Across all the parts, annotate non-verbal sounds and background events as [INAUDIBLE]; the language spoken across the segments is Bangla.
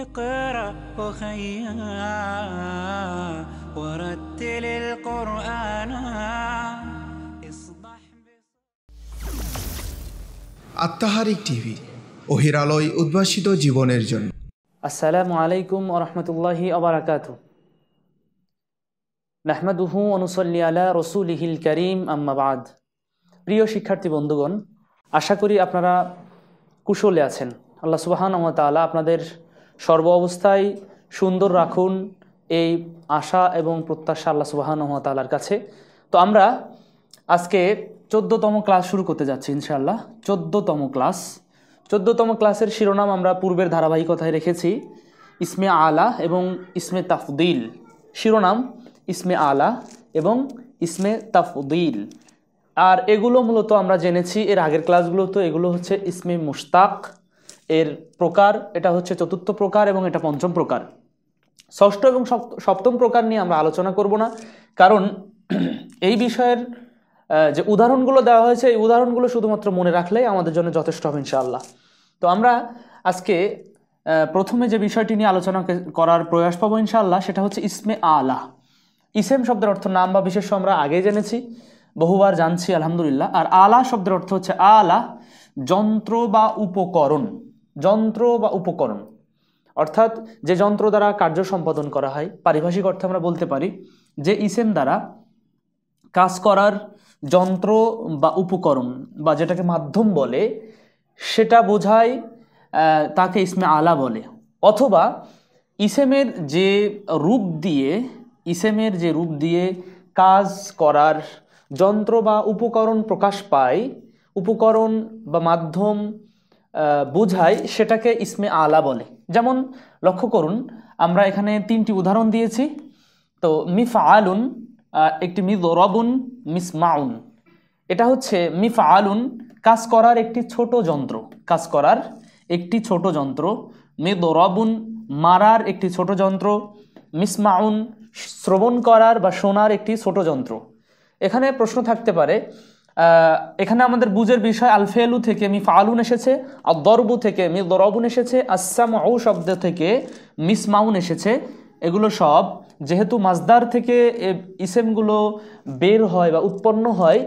اقرا أخيا ورتل القرآن আত্মাহারিক টিভি অহিরালয় উদ্ভাসিত জীবনের জন্য আসসালামু আলাইকুম রহমতুল্লাহি আবরাকাত নাহমাদুহু অনুসল্লি আলা রসুলিহিল করিম আম্মাবাদ প্রিয় শিক্ষার্থী বন্ধুগণ আশা করি আপনারা কুশলে আছেন আল্লাহ সুবাহান তালা আপনাদের সর্ব অবস্থায় সুন্দর রাখুন এই আশা এবং প্রত্যাশা আল্লাহ সুবাহানহতালার কাছে তো আমরা আজকে চোদ্দতম ক্লাস শুরু করতে যাচ্ছি ইনশাআল্লাহ চোদ্দতম ক্লাস চোদ্দতম ক্লাসের শিরোনাম আমরা পূর্বের ধারাবাহিকতায় রেখেছি ইসমে আলা এবং ইসমে তাফদিল শিরোনাম ইসমে আলা এবং ইসমে তাফদিল আর এগুলো মূলত আমরা জেনেছি এর আগের ক্লাসগুলো তো এগুলো হচ্ছে ইসমে মুশতাক এর প্রকার এটা হচ্ছে চতুর্থ প্রকার এবং এটা পঞ্চম প্রকার ষষ্ঠ এবং সপ্তম প্রকার নিয়ে আমরা আলোচনা করব না কারণ এই বিষয়ের যে উদাহরণগুলো দেওয়া হয়েছে এই উদাহরণগুলো শুধুমাত্র মনে রাখলেই আমাদের জন্য যথেষ্ট হবে ইনশাআল্লাহ তো আমরা আজকে প্রথমে যে বিষয়টি নিয়ে আলোচনা করার প্রয়াস পাবো ইনশাআল্লাহ সেটা হচ্ছে ইসমে আলা ইসেম শব্দের অর্থ নাম বা বিশেষ আমরা আগে জেনেছি বহুবার জানছি আলহামদুলিল্লাহ আর আলা শব্দের অর্থ হচ্ছে আলা যন্ত্র বা উপকরণ যন্ত্র বা উপকরণ অর্থাৎ যে যন্ত্র দ্বারা কার্য সম্পাদন করা হয় পারিভাষিক অর্থে আমরা বলতে পারি যে ইসেম দ্বারা কাজ করার যন্ত্র বা উপকরণ বা যেটাকে মাধ্যম বলে সেটা বোঝায় তাকে ইসমে আলা বলে অথবা ইসেমের যে রূপ দিয়ে ইসেমের যে রূপ দিয়ে কাজ করার যন্ত্র বা উপকরণ প্রকাশ পায় উপকরণ বা মাধ্যম বোঝায় সেটাকে ইসমে আলা বলে যেমন লক্ষ্য করুন আমরা এখানে তিনটি উদাহরণ দিয়েছি তো মিফ আলুন একটি মি রবুন মিস মাউন এটা হচ্ছে মিফ আলুন কাজ করার একটি ছোট যন্ত্র কাজ করার একটি ছোট যন্ত্র মি রবুন মারার একটি ছোট যন্ত্র মিস মাউন শ্রবণ করার বা শোনার একটি ছোট যন্ত্র এখানে প্রশ্ন থাকতে পারে এখানে আমাদের বুঝের বিষয় আলফেলু থেকে মি ফালুন এসেছে আর দরবু থেকে মি দরবুন এসেছে আসাম ও শব্দ থেকে মিস মাউন এসেছে এগুলো সব যেহেতু মাজদার থেকে ইসেমগুলো বের হয় বা উৎপন্ন হয়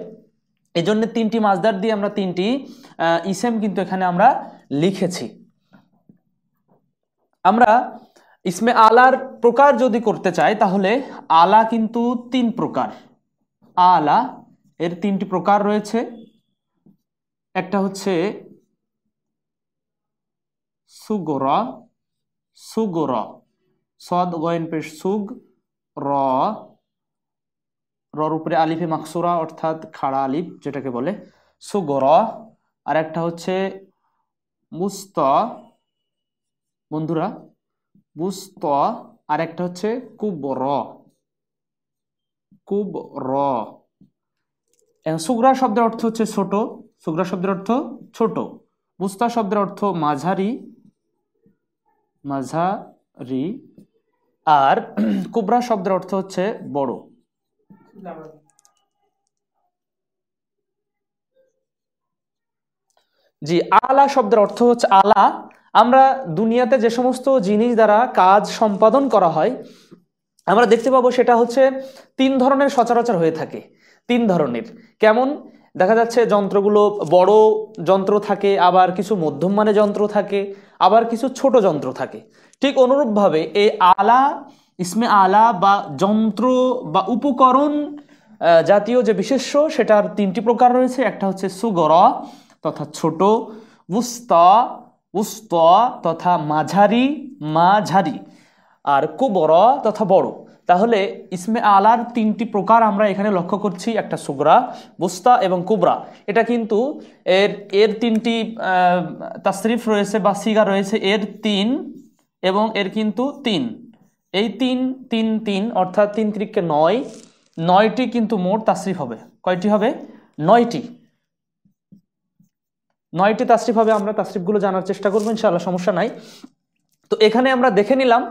এই জন্যে তিনটি মাজদার দিয়ে আমরা তিনটি ইসেম কিন্তু এখানে আমরা লিখেছি আমরা ইসমে আলার প্রকার যদি করতে চাই তাহলে আলা কিন্তু তিন প্রকার আলা এর তিনটি প্রকার রয়েছে একটা হচ্ছে সুগর সুগর সদ গয়েন পেশ সুগ র উপরে আলিফে মাকসুরা অর্থাৎ খাড়া আলিফ যেটাকে বলে সুগর আর একটা হচ্ছে মুস্ত বন্ধুরা বুস্ত আর একটা হচ্ছে কুব র কুব র সুগরা শব্দের অর্থ হচ্ছে ছোট সুগরা শব্দের অর্থ ছোট মুস্তা শব্দের অর্থ মাঝারি মাঝারি আর [CLEARS THROAT] কুবরা শব্দের অর্থ হচ্ছে বড় জি আলা শব্দের অর্থ হচ্ছে আলা আমরা দুনিয়াতে যে সমস্ত জিনিস দ্বারা কাজ সম্পাদন করা হয় আমরা দেখতে পাবো সেটা হচ্ছে তিন ধরনের সচরাচর হয়ে থাকে তিন ধরনের কেমন দেখা যাচ্ছে যন্ত্রগুলো বড় যন্ত্র থাকে আবার কিছু মধ্যম মানে যন্ত্র থাকে আবার কিছু ছোট যন্ত্র থাকে ঠিক অনুরূপভাবে এই আলা ইসমে আলা বা যন্ত্র বা উপকরণ জাতীয় যে বিশেষ্য সেটার তিনটি প্রকার রয়েছে একটা হচ্ছে সুগর তথা ছোট উস্ত উস্ত তথা মাঝারি মাঝারি আর কুবর তথা বড় তাহলে ইসমে আলার তিনটি প্রকার আমরা এখানে লক্ষ্য করছি একটা সুগরা বুস্তা এবং কুবরা এটা কিন্তু এর এর তিনটি তাসরিফ রয়েছে বা সিগা রয়েছে এর তিন এবং এর কিন্তু তিন এই তিন তিন তিন অর্থাৎ তিন তিরিককে নয় নয়টি কিন্তু মোট তাসরিফ হবে কয়টি হবে নয়টি নয়টি তাসরিফ হবে আমরা তাসরিফগুলো জানার চেষ্টা করবো ইনশাআল্লাহ সমস্যা নাই তো এখানে আমরা দেখে নিলাম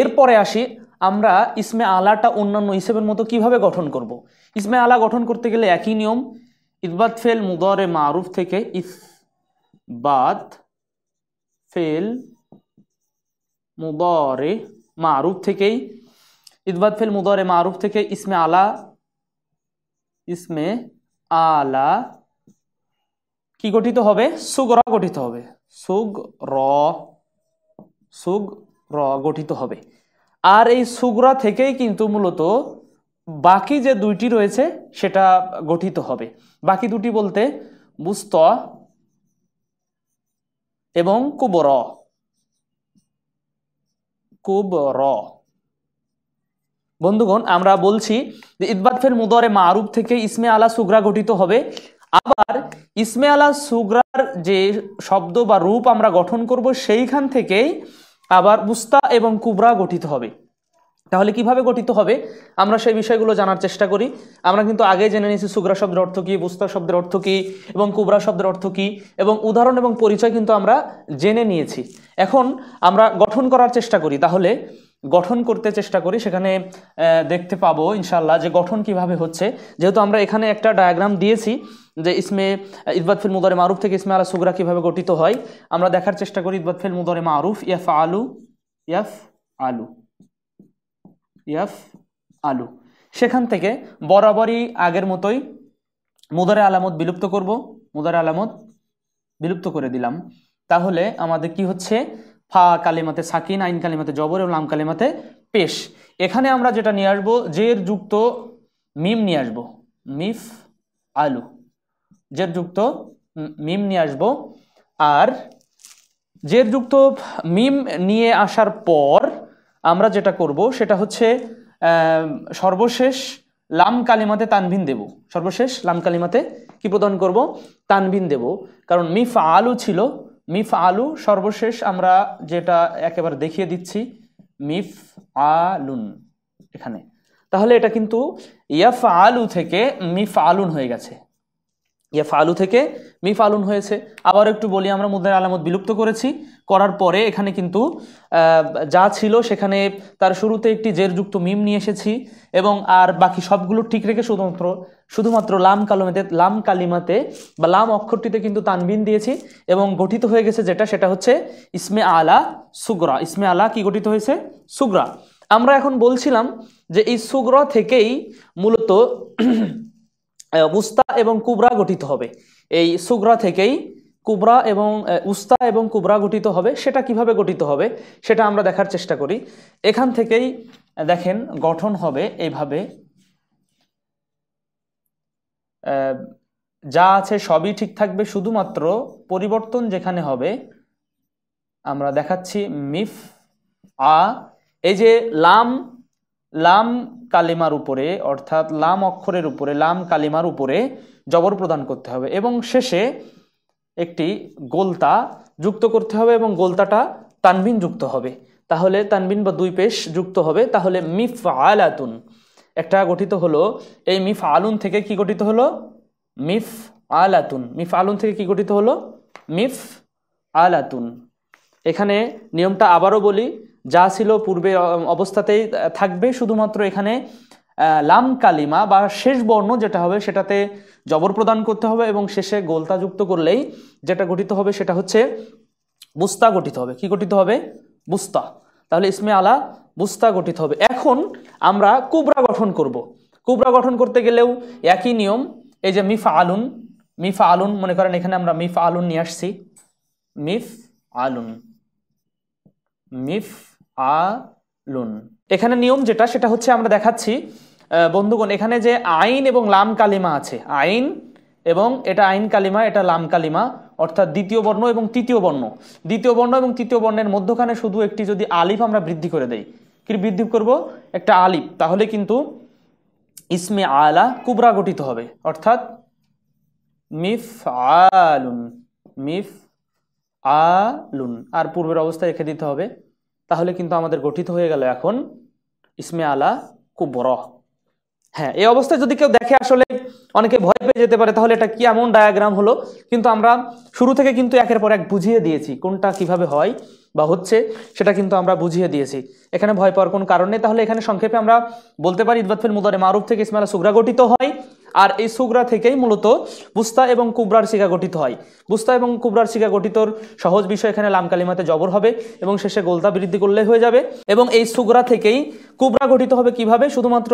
এরপরে আসি আমরা ইসমে আলাটা অন্যান্য হিসেবের মতো কিভাবে গঠন করব। ইসমে আলা গঠন করতে গেলে একই নিয়ম ইসবাদ ফেল মুদরে মারুফ থেকে বাদ ফেল মুদরে মারুফ থেকেই ইসবাদ ফেল মুদরে মারুফ থেকে ইসমে আলা ইসমে আলা কি গঠিত হবে সুগ র গঠিত হবে সুগ র সুগ র গঠিত হবে আর এই সুগরা থেকেই কিন্তু মূলত বাকি যে দুইটি রয়েছে সেটা গঠিত হবে বাকি দুটি বলতে বুস্ত এবং কুবর কুবর বন্ধুগণ আমরা বলছি যে ইদবাতফের মুদরে মারুফ থেকে ইসমে আলা সুগরা গঠিত হবে আবার ইসমে আলা সুগরার যে শব্দ বা রূপ আমরা গঠন করব সেইখান থেকেই আবার বুস্তা এবং কুবরা গঠিত হবে তাহলে কিভাবে গঠিত হবে আমরা সেই বিষয়গুলো জানার চেষ্টা করি আমরা কিন্তু আগে জেনে নিয়েছি সুগ্রা শব্দের অর্থ কী বুস্তা শব্দের অর্থ কী এবং কুবরা শব্দের অর্থ কী এবং উদাহরণ এবং পরিচয় কিন্তু আমরা জেনে নিয়েছি এখন আমরা গঠন করার চেষ্টা করি তাহলে গঠন করতে চেষ্টা করি সেখানে দেখতে পাবো ইনশাল্লাহ যে গঠন কিভাবে হচ্ছে যেহেতু আমরা এখানে একটা ডায়াগ্রাম দিয়েছি যে ইসমে ইদবাদ ফিল মুদারে মারুফ থেকে ইসমে আলা সুগরা কীভাবে গঠিত হয় আমরা দেখার চেষ্টা করি ইদবাদ ফিল মুদারে মারুফ ইয়াফ আলু ইয়াফ আলু ইয়াফ আলু সেখান থেকে বরাবরই আগের মতোই মুদারে আলামত বিলুপ্ত করব মুদারে আলামত বিলুপ্ত করে দিলাম তাহলে আমাদের কি হচ্ছে ফা কালিমাতে সাকিন আইন কালিমাতে জবর এবং লাম কালিমাতে পেশ এখানে আমরা যেটা নিয়ে আসবো জের যুক্ত মিম নিয়ে আসবো মিফ আলু জের যুক্ত মিম নিয়ে আসবো আর জের যুক্ত মিম নিয়ে আসার পর আমরা যেটা করব সেটা হচ্ছে সর্বশেষ লাম কালিমাতে তানভিন দেব সর্বশেষ লাম কালিমাতে কি প্রদান করব তানভিন দেব কারণ মিফ আলু ছিল মিফ আলু সর্বশেষ আমরা যেটা একেবারে দেখিয়ে দিচ্ছি মিফ আলুন এখানে তাহলে এটা কিন্তু ইয়াফ আলু থেকে মিফ আলুন হয়ে গেছে ইয়া ফালু থেকে মি ফালুন হয়েছে আবার একটু বলি আমরা মুদ্রার আলামত বিলুপ্ত করেছি করার পরে এখানে কিন্তু যা ছিল সেখানে তার শুরুতে একটি জেরযুক্ত মিম নিয়ে এসেছি এবং আর বাকি সবগুলো ঠিক রেখে শুধুমাত্র শুধুমাত্র লাম কালমেতে লাম কালিমাতে বা লাম অক্ষরটিতে কিন্তু তানবিন দিয়েছি এবং গঠিত হয়ে গেছে যেটা সেটা হচ্ছে ইসমে আলা সুগরা ইসমে আলা কি গঠিত হয়েছে সুগরা আমরা এখন বলছিলাম যে এই সুগরা থেকেই মূলত উস্তা এবং কুবরা গঠিত হবে এই সুগরা থেকেই কুবরা এবং উস্তা এবং কুবরা গঠিত হবে সেটা কিভাবে গঠিত হবে সেটা আমরা দেখার চেষ্টা করি এখান থেকেই দেখেন গঠন হবে এইভাবে যা আছে সবই ঠিক থাকবে শুধুমাত্র পরিবর্তন যেখানে হবে আমরা দেখাচ্ছি মিফ আ এই যে লাম লাম কালিমার উপরে অর্থাৎ লাম অক্ষরের উপরে লাম কালিমার উপরে জবর প্রদান করতে হবে এবং শেষে একটি গোলতা যুক্ত করতে হবে এবং গোলতাটা তানবিন যুক্ত হবে তাহলে তানবিন বা দুই পেশ যুক্ত হবে তাহলে মিফ আলাতুন একটা গঠিত হলো এই মিফ আলুন থেকে কি গঠিত হলো মিফ আলাতুন মিফ আলুন থেকে কি গঠিত হলো মিফ আলাতুন এখানে নিয়মটা আবারও বলি যা ছিল পূর্বের অবস্থাতেই থাকবে শুধুমাত্র এখানে লাম কালিমা বা শেষ বর্ণ যেটা হবে সেটাতে জবর প্রদান করতে হবে এবং শেষে গোলতা যুক্ত করলেই যেটা গঠিত হবে সেটা হচ্ছে বুস্তা গঠিত হবে কি গঠিত হবে বুস্তা তাহলে ইসমে আলা বুস্তা গঠিত হবে এখন আমরা কুবরা গঠন করব। কুবরা গঠন করতে গেলেও একই নিয়ম এই যে মিফা আলুন মিফা আলুন মনে করেন এখানে আমরা মিফা আলুন নিয়ে আসছি মিফ আলুন মিফ আলুন এখানে নিয়ম যেটা সেটা হচ্ছে আমরা দেখাচ্ছি বন্ধুগণ এখানে যে আইন এবং লাম কালিমা আছে আইন এবং এটা আইন কালিমা এটা লাম কালিমা অর্থাৎ দ্বিতীয় বর্ণ এবং তৃতীয় বর্ণ দ্বিতীয় বর্ণ এবং তৃতীয় বর্ণের মধ্যখানে শুধু একটি যদি আলিফ আমরা বৃদ্ধি করে দেই কি বৃদ্ধি করব একটা আলিফ তাহলে কিন্তু ইসমে আলা কুবরা গঠিত হবে অর্থাৎ মিফ আলুন মিফ আলুন আর পূর্বের অবস্থায় রেখে দিতে হবে তাহলে কিন্তু আমাদের গঠিত হয়ে গেল এখন ইসমে আলা কুবর হ্যাঁ এই অবস্থায় যদি কেউ দেখে আসলে অনেকে ভয় পেয়ে যেতে পারে তাহলে এটা কি এমন ডায়াগ্রাম হলো কিন্তু আমরা শুরু থেকে কিন্তু একের পর এক বুঝিয়ে দিয়েছি কোনটা কিভাবে হয় বা হচ্ছে সেটা কিন্তু আমরা বুঝিয়ে দিয়েছি এখানে ভয় পাওয়ার কোনো কারণ নেই তাহলে এখানে সংক্ষেপে আমরা বলতে পারি ইদবাতফিল মুদারে মারুফ থেকে ইসমালা সুগরা গঠিত হয় আর এই সুগরা থেকেই মূলত বুস্তা এবং কুবরার শিকা গঠিত হয় বুস্তা এবং কুবরার শিকা গঠিতর সহজ বিষয় এখানে লামকালিমাতে জবর হবে এবং শেষে গোলতা বৃদ্ধি করলে হয়ে যাবে এবং এই সুগরা থেকেই কুবরা গঠিত হবে কিভাবে শুধুমাত্র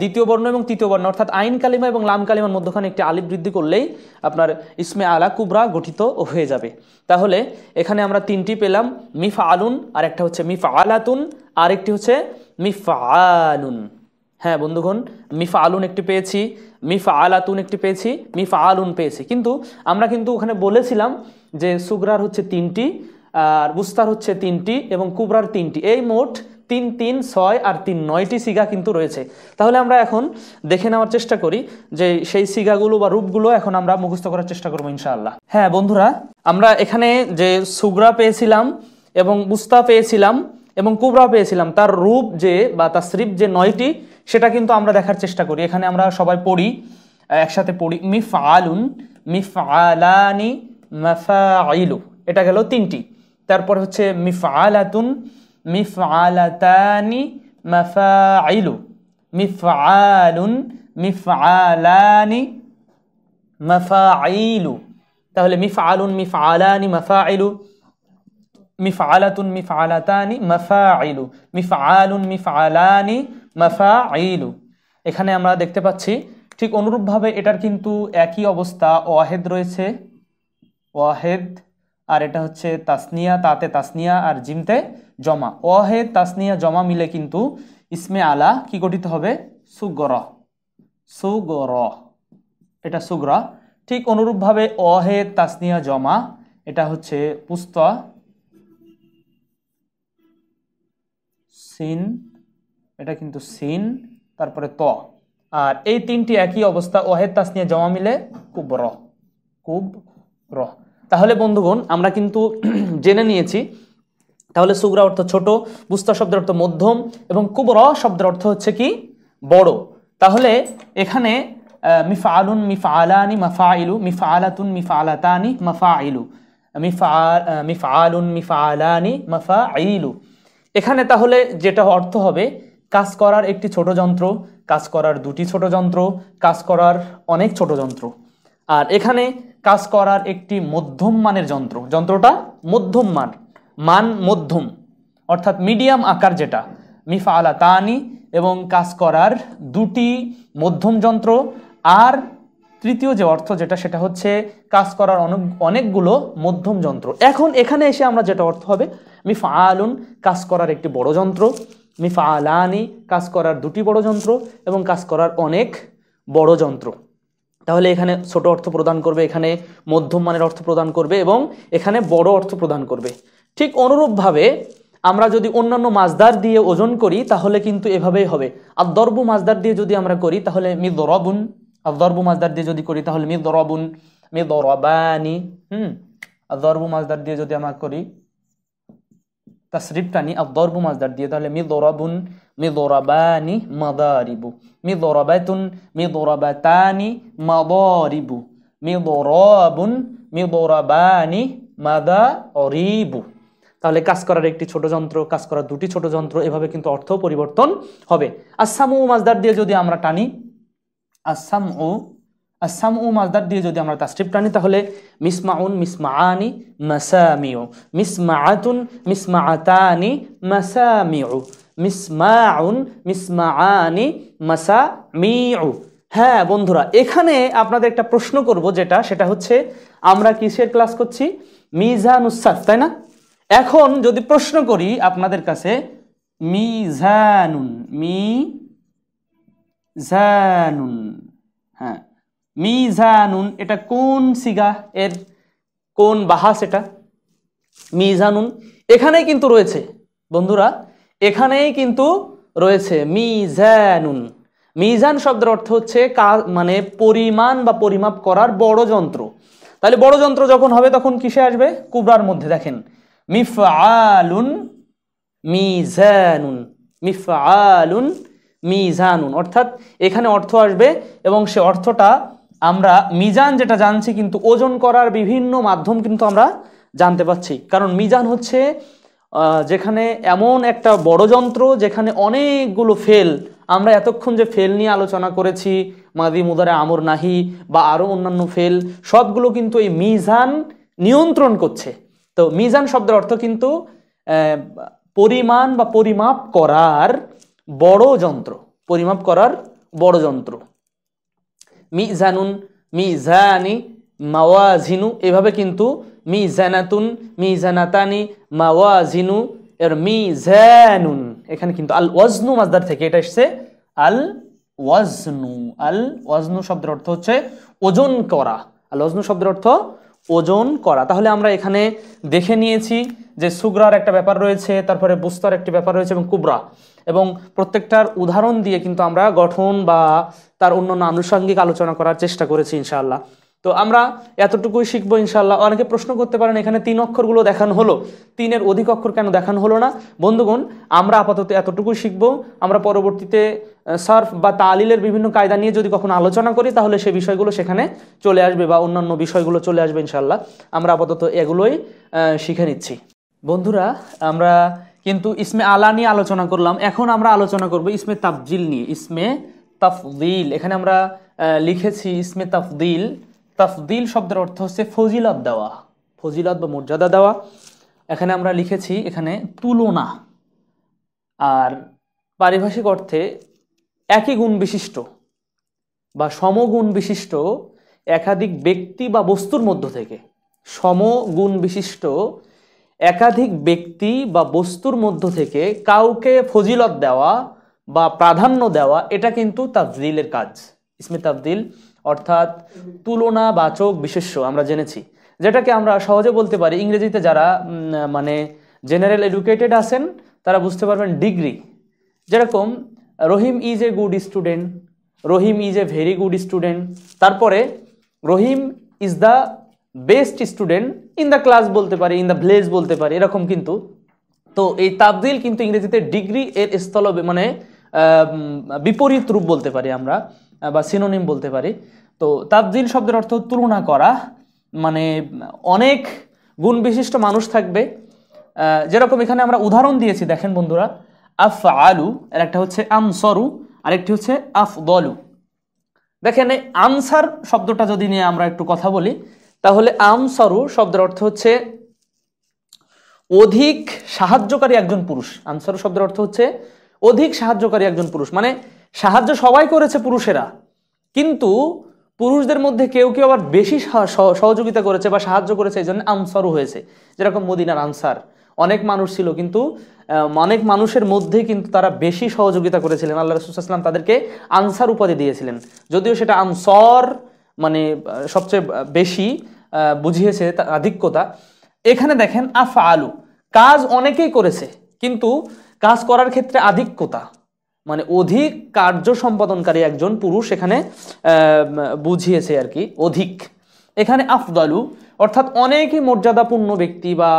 দ্বিতীয় বর্ণ এবং তৃতীয় বর্ণ অর্থাৎ আইন কালিমা এবং লাম কালিমার মধ্যখানে একটি আলিপ বৃদ্ধি করলেই আপনার ইসমে আলা কুবরা গঠিত হয়ে যাবে তাহলে এখানে আমরা তিনটি পেলাম মিফা আলুন আর একটা হচ্ছে মিফা আলাতুন আরেকটি হচ্ছে মিফা আলুন হ্যাঁ বন্ধুগণ মিফা আলুন একটি পেয়েছি মিফা আলাতুন একটি পেয়েছি মিফা আলুন পেয়েছি কিন্তু আমরা কিন্তু ওখানে বলেছিলাম যে সুগ্রার হচ্ছে তিনটি আর বুস্তার হচ্ছে তিনটি এবং কুবরার তিনটি এই মোট তিন তিন ছয় আর তিন নয়টি সিগা কিন্তু রয়েছে তাহলে আমরা এখন দেখে নেওয়ার চেষ্টা করি যে সেই সিগাগুলো বা রূপগুলো এখন আমরা মুখস্থ করার চেষ্টা করবো ইনশাআল্লাহ হ্যাঁ বন্ধুরা আমরা এখানে যে সুগ্রা পেয়েছিলাম এবং বুস্তা পেয়েছিলাম এবং কুবরা পেয়েছিলাম তার রূপ যে বা তার শ্রীপ যে নয়টি সেটা কিন্তু আমরা দেখার চেষ্টা করি এখানে আমরা সবাই পড়ি একসাথে পড়ি মিফ আলুন মিফ আলানি মাফাইলু এটা গেল তিনটি তারপর হচ্ছে মিফ আলাতুন মিফ আলাতানি মাফাইলু মিফ আলুন মিফ আলানি মাফাইলু তাহলে মিফ আলুন মিফ আলানি মাফাইলু মিফ আলাতুন মিফ আলাতানি মাফাইলু মিফ আলুন মিফ আলানি মাফা আইলু এখানে আমরা দেখতে পাচ্ছি ঠিক অনুরূপভাবে এটার কিন্তু একই অবস্থা ওয়াহেদ রয়েছে ওয়াহেদ আর এটা হচ্ছে তাসনিয়া তাতে তাসনিয়া আর জিমতে জমা ওয়াহেদ তাসনিয়া জমা মিলে কিন্তু ইসমে আলা কি গঠিত হবে সুগর সুগর এটা সুগ্র ঠিক অনুরূপভাবে অহেদ তাসনিয়া জমা এটা হচ্ছে পুস্তা সিন এটা কিন্তু সিন তারপরে ত আর এই তিনটি একই অবস্থা ওয়াহেদ নিয়ে জমা মিলে কুব র কুব র তাহলে বন্ধুগণ আমরা কিন্তু [CLEARS THROAT] জেনে নিয়েছি তাহলে সুগরা অর্থ ছোট বুস্তা শব্দের অর্থ মধ্যম এবং র শব্দের অর্থ হচ্ছে কি বড় তাহলে এখানে মিফা মিফা আলানি মাফা আইলু আলাতুন মাফা আইলু মিফা মিফা আলুন মিফা আলানি মাফা আইলু এখানে তাহলে যেটা অর্থ হবে কাজ করার একটি ছোট যন্ত্র কাজ করার দুটি ছোট যন্ত্র কাজ করার অনেক ছোট যন্ত্র আর এখানে কাজ করার একটি মধ্যম মানের যন্ত্র যন্ত্রটা মধ্যম মান মান মধ্যম অর্থাৎ মিডিয়াম আকার যেটা মিফা আলা তানি এবং কাজ করার দুটি মধ্যম যন্ত্র আর তৃতীয় যে অর্থ যেটা সেটা হচ্ছে কাজ করার অনেক অনেকগুলো মধ্যম যন্ত্র এখন এখানে এসে আমরা যেটা অর্থ হবে মিফা আলুন কাজ করার একটি বড় যন্ত্র মিফা আলানি কাজ করার দুটি বড় যন্ত্র এবং কাজ করার অনেক বড় যন্ত্র তাহলে এখানে ছোট অর্থ প্রদান করবে এখানে মধ্যম মানের অর্থ প্রদান করবে এবং এখানে বড় অর্থ প্রদান করবে ঠিক অনুরূপভাবে আমরা যদি অন্যান্য মাজদার দিয়ে ওজন করি তাহলে কিন্তু এভাবেই হবে আর দর্বু মাজদার দিয়ে যদি আমরা করি তাহলে মি দরবুন আর দর্বু মাজদার দিয়ে যদি করি তাহলে মি দরবুন মি দরবানি হুম আর দর্বু মাজদার দিয়ে যদি আমরা করি তসরিফটানি নি আর দরবু মাজদার দিয়ে তাহলে মি দোরাবুন মি দোরাবানি মাদারিবু মি দোরাবাতুন মি দোরাবাতানি মাদারিবু মি দোরাবুন মি দোরাবানি মাদারিবু তাহলে কাজ করার একটি ছোট যন্ত্র কাজ করার দুটি ছোট যন্ত্র এভাবে কিন্তু অর্থ পরিবর্তন হবে আসাম ও মাজদার দিয়ে যদি আমরা টানি আসাম ও আর সামউ মাজদার দিয়ে যদি আমরা তাসরিফটা আনি তাহলে মিসমাউন মিসমাআনি মাসামিউ মিসমাআতুন মিসমাআতানি মাসামিউ মিসমাউন মিসমাআনি মাসামিউ হ্যাঁ বন্ধুরা এখানে আপনাদের একটা প্রশ্ন করব যেটা সেটা হচ্ছে আমরা কিসের ক্লাস করছি মিজানুসাদ তাই না এখন যদি প্রশ্ন করি আপনাদের কাছে মিজানুন মি জানুন হ্যাঁ মিজানুন এটা কোন সিগা এর কোন বাহাস এটা মিজানুন এখানেই কিন্তু রয়েছে বন্ধুরা এখানেই কিন্তু রয়েছে মিজানুন মিজান শব্দের অর্থ হচ্ছে মানে পরিমাণ বা পরিমাপ করার বড় যন্ত্র তাহলে বড় যন্ত্র যখন হবে তখন কিসে আসবে কুবরার মধ্যে দেখেন মিফ আলুন মিজানুন মিফ আলুন মিজানুন অর্থাৎ এখানে অর্থ আসবে এবং সে অর্থটা আমরা মিজান যেটা জানছি কিন্তু ওজন করার বিভিন্ন মাধ্যম কিন্তু আমরা জানতে পাচ্ছি কারণ মিজান হচ্ছে যেখানে এমন একটা বড় যন্ত্র যেখানে অনেকগুলো ফেল আমরা এতক্ষণ যে ফেল নিয়ে আলোচনা করেছি মাদি মুদারে আমর নাহি বা আরও অন্যান্য ফেল সবগুলো কিন্তু এই মিজান নিয়ন্ত্রণ করছে তো মিজান শব্দের অর্থ কিন্তু পরিমাণ বা পরিমাপ করার বড় যন্ত্র পরিমাপ করার বড় যন্ত্র মিজানুন মিজানি মাওয়াজিনু এভাবে কিন্তু মিজানাতুন মিজানাতানি মাওয়াজিনু এর মিজানুন এখানে কিন্তু আল ওয়াজনু মাজদার থেকে এটা এসছে আল ওয়াজনু আল ওয়াজনু শব্দের অর্থ হচ্ছে ওজন করা আল ওয়াজনু শব্দের অর্থ ওজন করা তাহলে আমরা এখানে দেখে নিয়েছি যে সুগ্রার একটা ব্যাপার রয়েছে তারপরে বুস্তার একটি ব্যাপার রয়েছে এবং কুবরা এবং প্রত্যেকটার উদাহরণ দিয়ে কিন্তু আমরা গঠন বা তার অন্যান্য আনুষঙ্গিক আলোচনা করার চেষ্টা করেছি ইনশাআল্লাহ তো আমরা এতটুকুই শিখবো ইনশাল্লাহ অনেকে প্রশ্ন করতে পারেন এখানে তিন অক্ষরগুলো দেখানো হলো তিনের অধিক অক্ষর কেন দেখানো হলো না বন্ধুগণ আমরা আপাতত এতটুকুই শিখব আমরা পরবর্তীতে সার্ফ বা তালিলের বিভিন্ন কায়দা নিয়ে যদি কখনো আলোচনা করি তাহলে সে বিষয়গুলো সেখানে চলে আসবে বা অন্যান্য বিষয়গুলো চলে আসবে ইনশাল্লাহ আমরা আপাতত এগুলোই শিখে নিচ্ছি বন্ধুরা আমরা কিন্তু ইসমে আলা নিয়ে আলোচনা করলাম এখন আমরা আলোচনা করব ইসমে তাফজিল নিয়ে ইসমে তাফদিল এখানে আমরা লিখেছি ইসমে তাফদিল তাফদিল শব্দের অর্থ হচ্ছে ফজিলত দেওয়া ফজিলত বা মর্যাদা দেওয়া এখানে আমরা লিখেছি এখানে তুলনা আর পারিভাষিক অর্থে একই গুণ বিশিষ্ট বা সমগুণ বিশিষ্ট একাধিক ব্যক্তি বা বস্তুর মধ্য থেকে সমগুণ বিশিষ্ট একাধিক ব্যক্তি বা বস্তুর মধ্য থেকে কাউকে ফজিলত দেওয়া বা প্রাধান্য দেওয়া এটা কিন্তু তাফজিলের কাজ ইসমে তাফদিল অর্থাৎ তুলনাবাচক বিশেষ্য আমরা জেনেছি যেটাকে আমরা সহজে বলতে পারি ইংরেজিতে যারা মানে জেনারেল এডুকেটেড আছেন তারা বুঝতে পারবেন ডিগ্রি যেরকম Rahim is a good student Rahim is a very good student তারপরে Rahim is the best student in the class বলতে পারি ইন দ্য ব্লেজ বলতে পারি এরকম কিন্তু তো এই তাবদিল কিন্তু ইংরেজিতে ডিগ্রি এর স্থল মানে বিপরীত রূপ বলতে পারি আমরা বা সিনোনিম বলতে পারি তো তাবদিল শব্দের অর্থ তুলনা করা মানে অনেক গুণ বিশিষ্ট মানুষ থাকবে যেরকম এখানে আমরা উদাহরণ দিয়েছি দেখেন বন্ধুরা আফ আলু এর একটা হচ্ছে আমসরু আরেকটি হচ্ছে আফ দলু দেখেন আনসার শব্দটা যদি নিয়ে আমরা একটু কথা বলি তাহলে আমসারু শব্দের অর্থ হচ্ছে অধিক সাহায্যকারী একজন পুরুষ আনসারু শব্দের অর্থ হচ্ছে অধিক সাহায্যকারী একজন পুরুষ মানে সাহায্য সবাই করেছে পুরুষেরা কিন্তু পুরুষদের মধ্যে কেউ কেউ আবার বেশি সহযোগিতা করেছে বা সাহায্য করেছে এই জন্য আনসারও হয়েছে যেরকম মদিনার আনসার অনেক মানুষ ছিল কিন্তু অনেক মানুষের মধ্যে কিন্তু তারা বেশি সহযোগিতা করেছিলেন আল্লাহ রসুলাম তাদেরকে আনসার উপাধি দিয়েছিলেন যদিও সেটা আনসর মানে সবচেয়ে বেশি বুঝিয়েছে তার আধিক্যতা এখানে দেখেন আফা আলু কাজ অনেকেই করেছে কিন্তু কাজ করার ক্ষেত্রে আধিক্যতা মানে অধিক কার্য সম্পাদনকারী একজন পুরুষ এখানে বুঝিয়েছে আর কি অধিক এখানে আফদালু অর্থাৎ অনেকই মর্যাদাপূর্ণ ব্যক্তি বা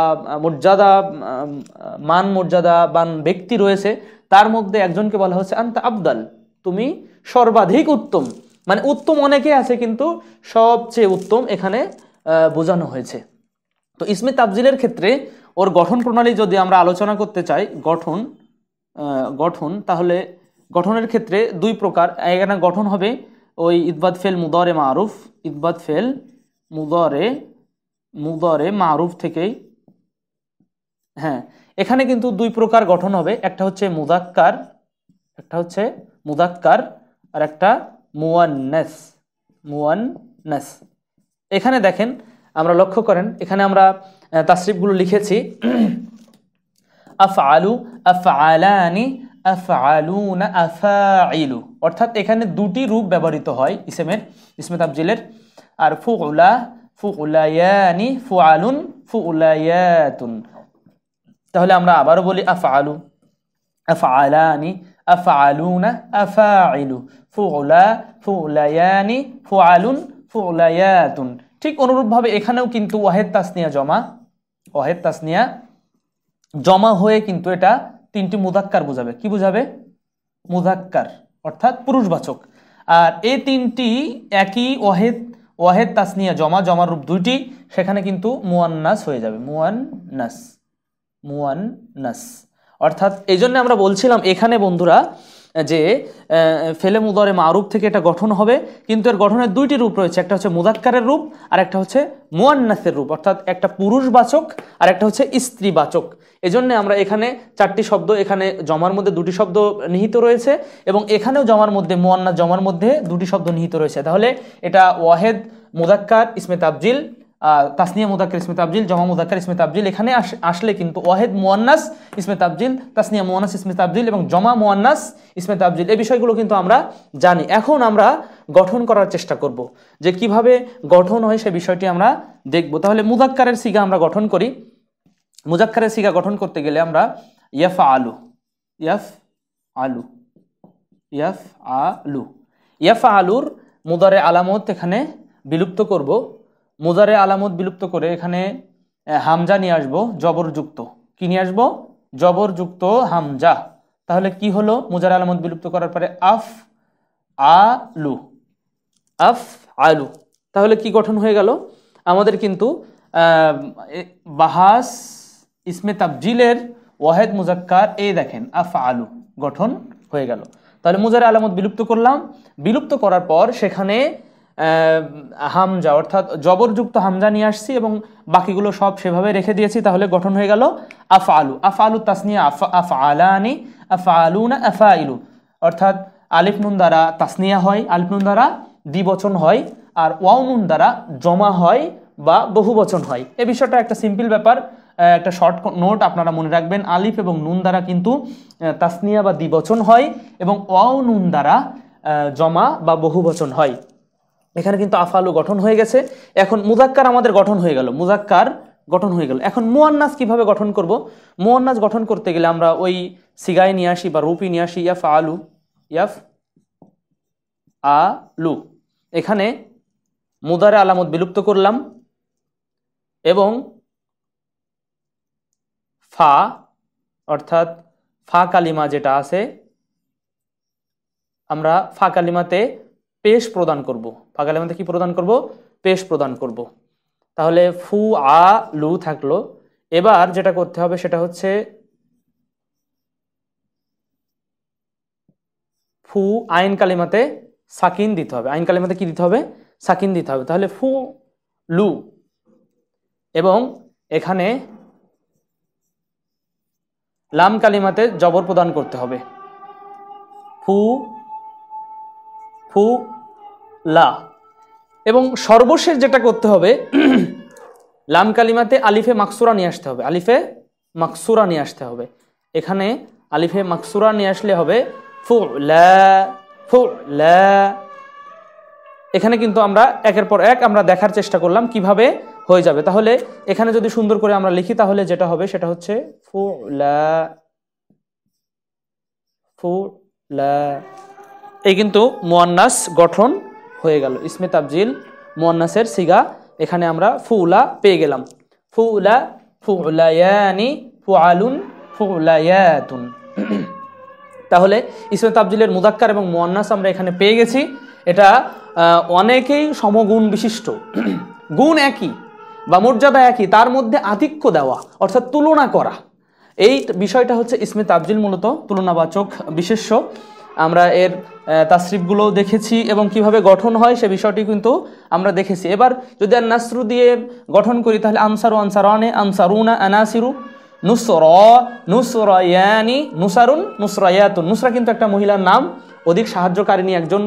মর্যাদা মান মর্যাদাবান ব্যক্তি রয়েছে তার মধ্যে একজনকে বলা হচ্ছে আন্তা আবদাল তুমি সর্বাধিক উত্তম মানে উত্তম অনেকে আছে কিন্তু সবচেয়ে উত্তম এখানে বোঝানো হয়েছে তো ইসমে তাবজিলের ক্ষেত্রে ওর গঠন প্রণালী যদি আমরা আলোচনা করতে চাই গঠন গঠন তাহলে গঠনের ক্ষেত্রে দুই প্রকার এখানে গঠন হবে ওই ইদবাদ ফেল মুদরে মারুফ ইদবাদ ফেল মুদরে মুদরে মারুফ থেকেই হ্যাঁ এখানে কিন্তু দুই প্রকার গঠন হবে একটা হচ্ছে মুদাক্কার একটা হচ্ছে মুদাক্কার আর একটা মুয়ান্নাস মুয়ান্নাস এখানে দেখেন আমরা লক্ষ্য করেন এখানে আমরা তাসরিফগুলো লিখেছি [CLEARS THROAT] আফ আলু আফ আলানি আফ আলুনা আফা অর্থাৎ এখানে দুটি রূপ ব্যবহৃত হয় ইসেমের ইসমেত আফজিলের আর ফু উলা ফু উলায়ানি ফু আলুন ফু উলায়াতুন তাহলে আমরা আবারও বলি আফ আলু আফ আলানি আফআলুনা আফাইলু ফুলা ফুলায়ানি ফুআলুন ফুলায়াতুন ঠিক অনুরূপভাবে এখানেও কিন্তু ওয়াহেদ তাসনিয়া জমা ওয়াহেদ তাসনিয়া জমা হয়ে কিন্তু এটা তিনটি মুদাক্কার বোঝাবে কি বোঝাবে মুদাক্কার অর্থাৎ পুরুষবাচক আর এই তিনটি একই ওয়াহেদ ওয়াহেদ তাসনিয়া জমা জমার রূপ দুইটি সেখানে কিন্তু মুয়ান্নাস হয়ে যাবে মুয়ান্নাস মুয়ান্নাস অর্থাৎ এই জন্য আমরা বলছিলাম এখানে বন্ধুরা যে ফেলে মুদরে মারুপ থেকে এটা গঠন হবে কিন্তু এর গঠনের দুইটি রূপ রয়েছে একটা হচ্ছে মুদাক্কারের রূপ আর একটা হচ্ছে মোয়ান্নাসের রূপ অর্থাৎ একটা পুরুষবাচক আর একটা হচ্ছে স্ত্রীবাচক জন্যে আমরা এখানে চারটি শব্দ এখানে জমার মধ্যে দুটি শব্দ নিহিত রয়েছে এবং এখানেও জমার মধ্যে মোয়ান্না জমার মধ্যে দুটি শব্দ নিহিত রয়েছে তাহলে এটা ওয়াহেদ মুদাক্কার ইসমে তাবজিল তাসনিয়া মুদাক্কর ইসমে তাবজিল জমা মুদাক্কর ইসমে তাবজিল এখানে আসলে কিন্তু ওয়াহেদ মোয়ান্নাস ইসমে তাবজিল তাসনিয়া মোয়ান্নাস ইসমে তাবজিল এবং জমা মোয়ান্নাস ইসমে তাবজিল এই বিষয়গুলো কিন্তু আমরা জানি এখন আমরা গঠন করার চেষ্টা করব যে কিভাবে গঠন হয় সে বিষয়টি আমরা দেখব তাহলে মুদাক্কারের সিগা আমরা গঠন করি মুজাক্কারের সিগা গঠন করতে গেলে আমরা ইয়াফ আলু ইয়াফ আলু ইয়াফ আলু ইয়াফ আলুর মুদারে আলামত এখানে বিলুপ্ত করব মোজারে আলামত বিলুপ্ত করে এখানে হামজা নিয়ে আসবো জবরযুক্ত কি নিয়ে আসবো জবরযুক্ত হামজা তাহলে কি হলো মোজারে আলামত বিলুপ্ত করার পরে আফ আলু আফ আলু তাহলে কি গঠন হয়ে গেল আমাদের কিন্তু বাহাস ইসমে তাবজিলের ওয়াহেদ মুজাক্কার এ দেখেন আফ আলু গঠন হয়ে গেল তাহলে মুজারে আলামত বিলুপ্ত করলাম বিলুপ্ত করার পর সেখানে হামজা অর্থাৎ জবরযুক্ত হামজা নিয়ে আসছি এবং বাকিগুলো সব সেভাবে রেখে দিয়েছি তাহলে গঠন হয়ে গেল আফ আলু আফ আলু তাসনিয়া আফ আফ আলানি আফ আলু না আফা আইলু অর্থাৎ আলিফ নুন দ্বারা তাসনিয়া হয় আলিফ নুন দ্বারা দ্বিবচন হয় আর ওয়াও নুন দ্বারা জমা হয় বা বহুবচন হয় এ বিষয়টা একটা সিম্পল ব্যাপার একটা শর্ট নোট আপনারা মনে রাখবেন আলিফ এবং নুন দ্বারা কিন্তু তাসনিয়া বা দ্বিবচন হয় এবং ওয়াও নুন দ্বারা জমা বা বহুবচন হয় এখানে কিন্তু আফালু গঠন হয়ে গেছে এখন মুজাক্কার আমাদের গঠন হয়ে গেল মুজাক্কার গঠন হয়ে গেল এখন মোয়ান্নাস কিভাবে গঠন করব মোয়ান্নাস গঠন করতে গেলে আমরা ওই সিগাই নিয়ে আসি বা রুপি নিয়ে আসি ইয়াফ আলু ইয়াফ আলু এখানে মুদারে আলামত বিলুপ্ত করলাম এবং ফা অর্থাৎ ফা কালিমা যেটা আছে আমরা ফা কালিমাতে পেশ প্রদান করব ফাঁকা লেমতে কি প্রদান করব পেশ প্রদান করব তাহলে ফু আ লু থাকলো এবার যেটা করতে হবে সেটা হচ্ছে ফু আইন কালিমাতে সাকিন দিতে হবে আইন কালিমাতে কি দিতে হবে সাকিন দিতে হবে তাহলে ফু লু এবং এখানে লাম কালিমাতে জবর প্রদান করতে হবে ফু ফু লা এবং সর্বশেষ যেটা করতে হবে [CLEARS THROAT] লাম কালিমাতে আলিফে মাকসুরা নিয়ে আসতে হবে আলিফে মাকসুরা নিয়ে আসতে হবে এখানে আলিফে মাকসুরা নিয়ে আসলে হবে ফু ফু এখানে কিন্তু আমরা একের পর এক আমরা দেখার চেষ্টা করলাম কিভাবে হয়ে যাবে তাহলে এখানে যদি সুন্দর করে আমরা লিখি তাহলে যেটা হবে সেটা হচ্ছে ফু লা ফু ল্যা এই কিন্তু মোয়ান্নাস গঠন হয়ে গেল ইসমে তাবজিল মোয়ান্নাসের সিগা এখানে আমরা ফুলা পেয়ে গেলাম ফুলা ফুলায়ানি ফুআলুন ফুলায়াতুন তাহলে ইসমে তাবজিলের মুদাক্কার এবং মোয়ান্নাস আমরা এখানে পেয়ে গেছি এটা অনেকেই সমগুণ বিশিষ্ট গুণ একই বা মর্যাদা একই তার মধ্যে আধিক্য দেওয়া অর্থাৎ তুলনা করা এই বিষয়টা হচ্ছে ইসমে তাবজিল মূলত তুলনাবাচক বিশেষ্য আমরা এর তাসরিফগুলো দেখেছি এবং কিভাবে গঠন হয় সে বিষয়টি কিন্তু আমরা দেখেছি এবার যদি আর নাসরু দিয়ে গঠন করি তাহলে আনসারু আনসারনে আনসারুনা আনাসিরু নুসর নুসরায়ানি নুসারুন নুসরায়াত নুসরা কিন্তু একটা মহিলার নাম অধিক সাহায্যকারিনী একজন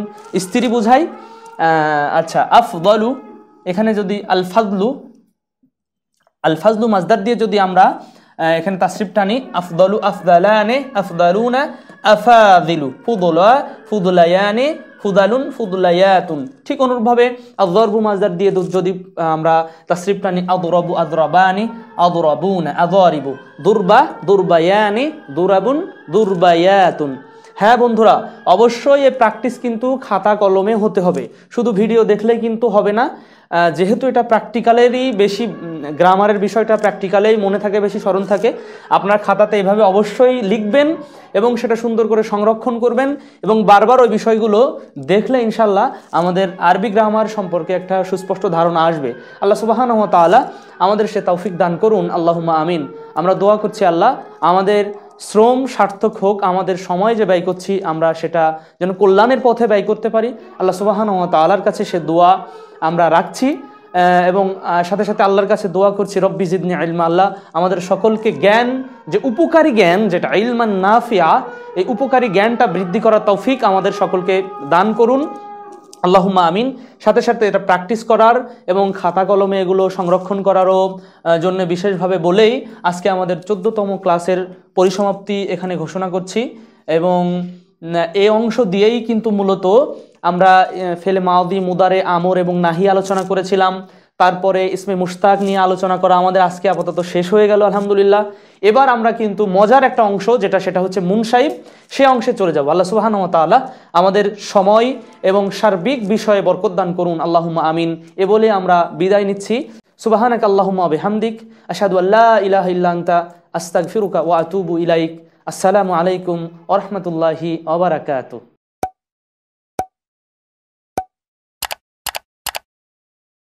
স্ত্রী বুঝাই আচ্ছা আফদলু এখানে যদি আলফাজলু আলফাজলু মাজদার দিয়ে যদি আমরা এখানে তাসরিফ টানি আফদালু আফদালানে আফদালুনা আফাদিলু ফুদলা ফুদলায়ানে ফুদালুন ফুদলায়াতুন ঠিক অনুরূপভাবে আদরবু মাজদার দিয়ে যদি আমরা তাসরিফ টানি আদরবু আদরাবানি আদরাবুন আদরিবু দুর্বা দুর্বায়ানি দুরাবুন দুর্বায়াতুন হ্যাঁ বন্ধুরা অবশ্যই এই প্র্যাকটিস কিন্তু খাতা কলমে হতে হবে শুধু ভিডিও দেখলে কিন্তু হবে না যেহেতু এটা প্র্যাকটিক্যালেরই বেশি গ্রামারের বিষয়টা প্র্যাকটিক্যালেই মনে থাকে বেশি স্মরণ থাকে আপনার খাতাতে এভাবে অবশ্যই লিখবেন এবং সেটা সুন্দর করে সংরক্ষণ করবেন এবং বারবার ওই বিষয়গুলো দেখলে ইনশাল্লাহ আমাদের আরবি গ্রামার সম্পর্কে একটা সুস্পষ্ট ধারণা আসবে আল্লাহ সুবাহান তালা আমাদের সে তৌফিক দান করুন আল্লাহ আমিন আমরা দোয়া করছি আল্লাহ আমাদের শ্রম সার্থক হোক আমাদের সময় যে ব্যয় করছি আমরা সেটা যেন কল্যাণের পথে ব্যয় করতে পারি আল্লাহ সুবাহান আল্লাহর কাছে সে দোয়া আমরা রাখছি এবং সাথে সাথে আল্লাহর কাছে দোয়া করছি রব্বি জিদনি আইলমা আল্লাহ আমাদের সকলকে জ্ঞান যে উপকারী জ্ঞান যেটা না নাফিয়া এই উপকারী জ্ঞানটা বৃদ্ধি করার তৌফিক আমাদের সকলকে দান করুন আল্লাহুম্মা আমিন সাথে সাথে এটা প্র্যাকটিস করার এবং খাতা কলমে এগুলো সংরক্ষণ করারও জন্য বিশেষভাবে বলেই আজকে আমাদের চোদ্দোতম ক্লাসের পরিসমাপ্তি এখানে ঘোষণা করছি এবং এ অংশ দিয়েই কিন্তু মূলত আমরা ফেলে মাওদি মুদারে আমর এবং নাহি আলোচনা করেছিলাম তারপরে ইসমে মুশতাক নিয়ে আলোচনা করা আমাদের আজকে আপাতত শেষ হয়ে গেল আলহামদুলিল্লাহ এবার আমরা কিন্তু মজার একটা অংশ যেটা সেটা হচ্ছে মুনসাইব সে অংশে চলে যাবো আল্লাহ সুবাহান তালা আমাদের সময় এবং সার্বিক বিষয়ে বরকদান করুন আল্লাহুমা আমিন এ বলে আমরা বিদায় নিচ্ছি সুবাহানাক আল্লাহুমা বেহামদিক আসাদু আল্লাহ ইলাহ ইল্লান্তা আস্তাক ফিরুকা ওয়াতুবু ইলাইক আসসালামু আলাইকুম ওরহমতুল্লাহি অবরাকাতু